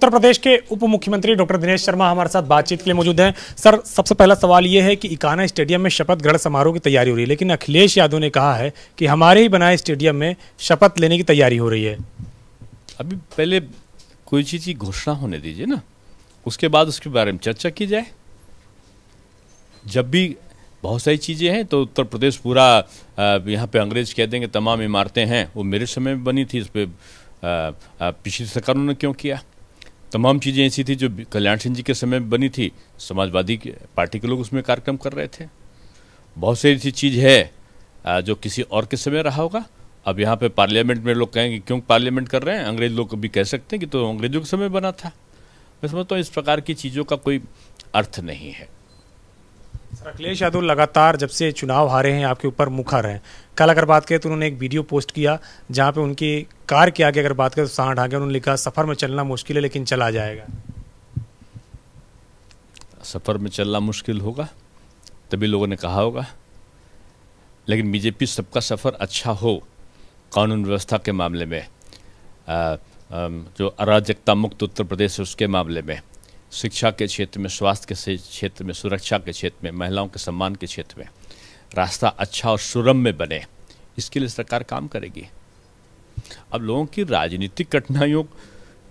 उत्तर प्रदेश के उप मुख्यमंत्री डॉक्टर दिनेश शर्मा हमारे साथ बातचीत के लिए मौजूद हैं सर सबसे पहला सवाल ये है कि इकाना स्टेडियम में शपथ ग्रहण समारोह की तैयारी हो रही है लेकिन अखिलेश यादव ने कहा है कि हमारे ही बनाए स्टेडियम में शपथ लेने की तैयारी हो रही है अभी पहले कोई चीज़ की घोषणा होने दीजिए ना उसके बाद उसके बारे में चर्चा की जाए जब भी बहुत सारी चीज़ें हैं तो उत्तर प्रदेश पूरा यहाँ पे अंग्रेज कह देंगे तमाम इमारतें हैं वो मेरे समय में बनी थी इस पर पिछली सरकारों ने क्यों किया तमाम चीज़ें ऐसी थी जो कल्याण सिंह जी के समय बनी थी समाजवादी पार्टी के लोग उसमें कार्यक्रम कर रहे थे बहुत सी ऐसी चीज़ है जो किसी और के समय रहा होगा अब यहाँ पे पार्लियामेंट में लोग कहेंगे क्यों पार्लियामेंट कर रहे हैं अंग्रेज लोग भी कह सकते हैं कि तो अंग्रेजों के समय बना था मैं समझता हूँ इस प्रकार की चीज़ों का कोई अर्थ नहीं है सर अखिलेश यादव लगातार जब से चुनाव हारे हैं आपके ऊपर मुखर हैं कल अगर बात करें तो उन्होंने एक वीडियो पोस्ट किया जहाँ पे उनकी कार के आगे अगर बात करें तो साठ आगे उन्होंने लिखा सफ़र में चलना मुश्किल है लेकिन चला जाएगा सफ़र में चलना मुश्किल होगा तभी लोगों ने कहा होगा लेकिन बीजेपी सबका सफ़र अच्छा हो कानून व्यवस्था के मामले में आ, आ, जो अराजकता मुक्त उत्तर प्रदेश है उसके मामले में शिक्षा के क्षेत्र में स्वास्थ्य के क्षेत्र में सुरक्षा के क्षेत्र में महिलाओं के सम्मान के क्षेत्र में रास्ता अच्छा और सुरम में बने इसके लिए सरकार काम करेगी अब लोगों की राजनीतिक कठिनाइयों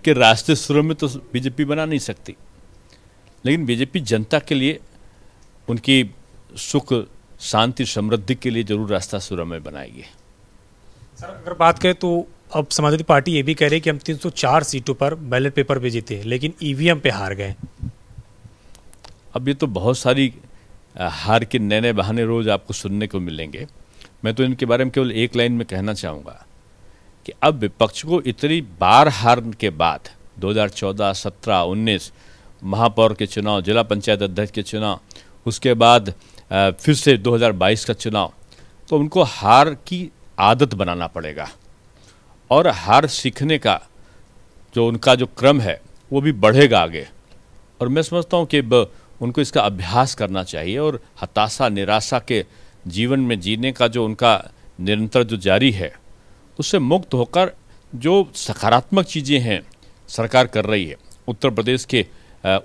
के रास्ते सुरम में तो बीजेपी बना नहीं सकती लेकिन बीजेपी जनता के लिए उनकी सुख शांति समृद्धि के लिए जरूर रास्ता सुरम में बनाएगी सर अगर बात करें तो अब समाजवादी पार्टी ये भी कह रही है कि हम 304 सीटों पर बैलेट पेपर पे जीते लेकिन ईवीएम पे हार गए अब ये तो बहुत सारी हार के नए नए बहाने रोज आपको सुनने को मिलेंगे मैं तो इनके बारे में केवल एक लाइन में कहना चाहूँगा कि अब विपक्ष को इतनी बार हार के बाद 2014, 17, 19 महापौर के चुनाव जिला पंचायत अध्यक्ष के चुनाव उसके बाद फिर से 2022 का चुनाव तो उनको हार की आदत बनाना पड़ेगा और हार सीखने का जो उनका जो क्रम है वो भी बढ़ेगा आगे और मैं समझता हूँ कि उनको इसका अभ्यास करना चाहिए और हताशा निराशा के जीवन में जीने का जो उनका निरंतर जो जारी है उससे मुक्त होकर जो सकारात्मक चीज़ें हैं सरकार कर रही है उत्तर प्रदेश के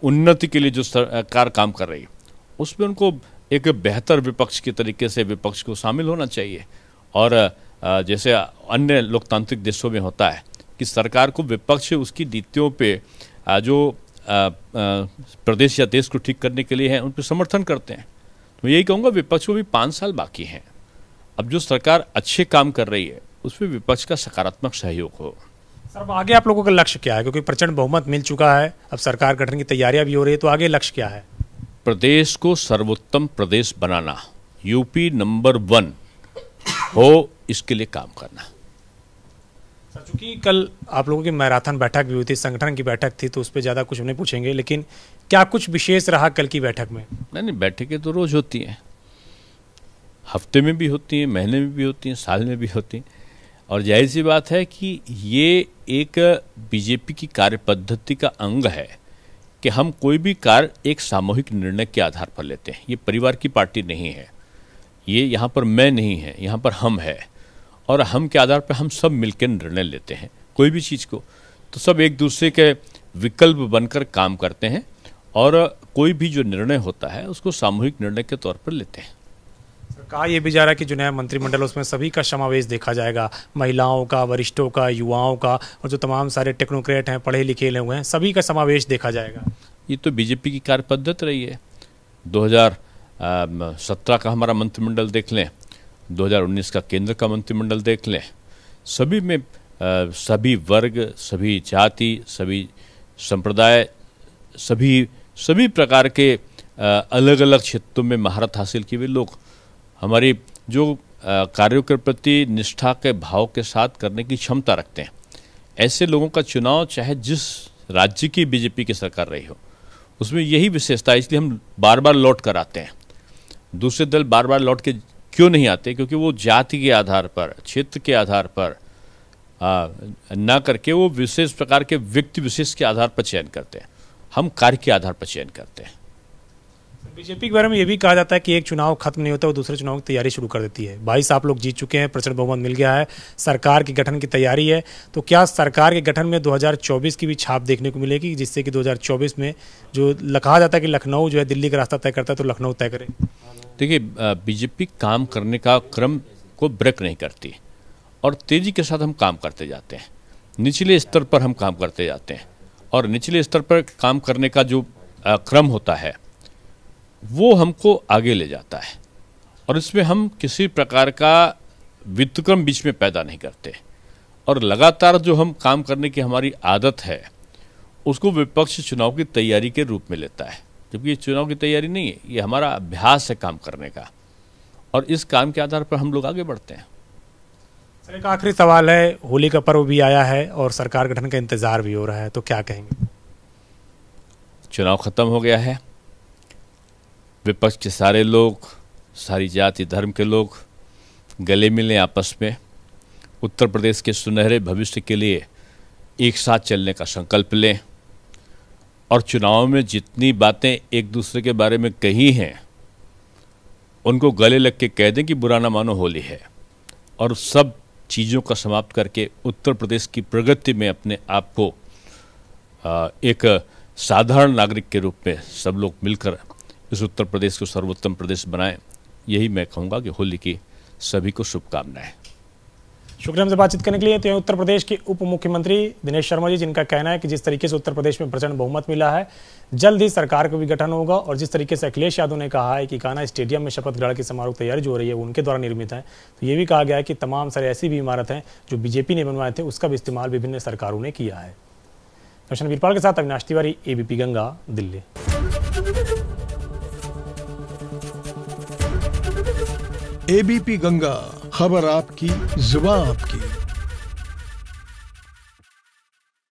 उन्नति के लिए जो सरकार काम कर रही है उसमें उनको एक बेहतर विपक्ष के तरीके से विपक्ष को शामिल होना चाहिए और जैसे अन्य लोकतांत्रिक देशों में होता है कि सरकार को विपक्ष उसकी नीतियों पे जो प्रदेश या देश को ठीक करने के लिए है उन पर समर्थन करते हैं तो यही कहूँगा विपक्ष को भी पाँच साल बाकी हैं अब जो सरकार अच्छे काम कर रही है उस पर विपक्ष का सकारात्मक सहयोग हो सर अब आगे आप लोगों का लक्ष्य क्या है क्योंकि प्रचंड बहुमत मिल चुका है अब सरकार गठन की तैयारियां भी हो रही है तो आगे लक्ष्य क्या है प्रदेश को सर्वोत्तम प्रदेश बनाना यूपी नंबर वन हो इसके लिए काम करना चूँकि कल आप लोगों की मैराथन बैठक भी हुई थी संगठन की बैठक थी तो उस पर ज़्यादा कुछ नहीं पूछेंगे लेकिन क्या कुछ विशेष रहा कल की बैठक में नहीं नहीं बैठकें तो रोज़ होती हैं हफ्ते में भी होती हैं महीने में भी होती हैं साल में भी होती हैं और जाहिर सी बात है कि ये एक बीजेपी की कार्य पद्धति का अंग है कि हम कोई भी कार्य एक सामूहिक निर्णय के आधार पर लेते हैं ये परिवार की पार्टी नहीं है ये यहाँ पर मैं नहीं है यहाँ पर हम है और हम के आधार पर हम सब मिलकर निर्णय लेते हैं कोई भी चीज़ को तो सब एक दूसरे के विकल्प बनकर काम करते हैं और कोई भी जो निर्णय होता है उसको सामूहिक निर्णय के तौर पर लेते हैं कहा यह भी जा रहा है कि जो नया मंत्रिमंडल उसमें सभी का समावेश देखा जाएगा महिलाओं का वरिष्ठों का युवाओं का और जो तमाम सारे टेक्नोक्रेट हैं पढ़े लिखे हुए हैं सभी का समावेश देखा जाएगा ये तो बीजेपी की कार्य पद्धत रही है 2017 का हमारा मंत्रिमंडल देख लें 2019 का केंद्र का मंत्रिमंडल देख लें सभी में आ, सभी वर्ग सभी जाति सभी संप्रदाय सभी सभी प्रकार के अलग अलग क्षेत्रों में महारत हासिल किए हुए लोग हमारी जो कार्यों के प्रति निष्ठा के भाव के साथ करने की क्षमता रखते हैं ऐसे लोगों का चुनाव चाहे जिस राज्य की बीजेपी की सरकार रही हो उसमें यही विशेषता है इसलिए हम बार बार लौट कर आते हैं दूसरे दल बार बार लौट के क्यों नहीं आते क्योंकि वो जाति के आधार पर क्षेत्र के आधार पर ना करके वो विशेष प्रकार के व्यक्ति विशेष के आधार पर चयन करते हैं हम कार्य के आधार पर चयन करते हैं बीजेपी के बारे में ये भी कहा जाता है कि एक चुनाव खत्म नहीं होता वो दूसरे चुनाव की तैयारी शुरू कर देती है बाईस आप लोग जीत चुके हैं प्रचंड बहुमत मिल गया है सरकार के गठन की तैयारी है तो क्या सरकार के गठन में 2024 की भी छाप देखने को मिलेगी जिससे कि 2024 में जो कहा जाता है कि लखनऊ जो है दिल्ली का रास्ता तय करता है तो लखनऊ तय करें देखिए बीजेपी काम करने का क्रम को ब्रेक नहीं करती और तेज़ी के साथ हम काम करते जाते हैं निचले स्तर पर हम काम करते जाते हैं और निचले स्तर पर काम करने का जो क्रम होता है वो हमको आगे ले जाता है और इसमें हम किसी प्रकार का वित्तक्रम बीच में पैदा नहीं करते और लगातार जो हम काम करने की हमारी आदत है उसको विपक्ष चुनाव की तैयारी के रूप में लेता है जबकि ये चुनाव की तैयारी नहीं है ये हमारा अभ्यास है काम करने का और इस काम के आधार पर हम लोग आगे बढ़ते हैं सर एक आखिरी सवाल है होली का पर्व भी आया है और सरकार गठन का इंतजार भी हो रहा है तो क्या कहेंगे चुनाव खत्म हो गया है विपक्ष के सारे लोग सारी जाति धर्म के लोग गले मिले आपस में उत्तर प्रदेश के सुनहरे भविष्य के लिए एक साथ चलने का संकल्प लें और चुनाव में जितनी बातें एक दूसरे के बारे में कही हैं उनको गले लग के कह दें कि बुरा ना मानो होली है और सब चीज़ों का समाप्त करके उत्तर प्रदेश की प्रगति में अपने आप को एक साधारण नागरिक के रूप में सब लोग मिलकर इस उत्तर प्रदेश को सर्वोत्तम प्रदेश बनाएं यही मैं कहूँगा कि होली की सभी को शुभकामनाएं शुक्रिया हमसे बातचीत करने के लिए तो उत्तर प्रदेश के उप मुख्यमंत्री दिनेश शर्मा जी जिनका कहना है कि जिस तरीके से उत्तर प्रदेश में प्रचंड बहुमत मिला है जल्द ही सरकार का भी गठन होगा और जिस तरीके से अखिलेश यादव ने कहा है कि काना स्टेडियम में शपथ ग्रहण की समारोह तैयारी जो हो रही है उनके द्वारा निर्मित है तो ये भी कहा गया है कि तमाम सारी ऐसी भी इमारत है जो बीजेपी ने बनवाए थे उसका भी इस्तेमाल विभिन्न सरकारों ने किया है कृष्ण वीरपाल के साथ अविनाश तिवारी एबीपी गंगा दिल्ली एबीपी गंगा खबर आपकी जुबा आपकी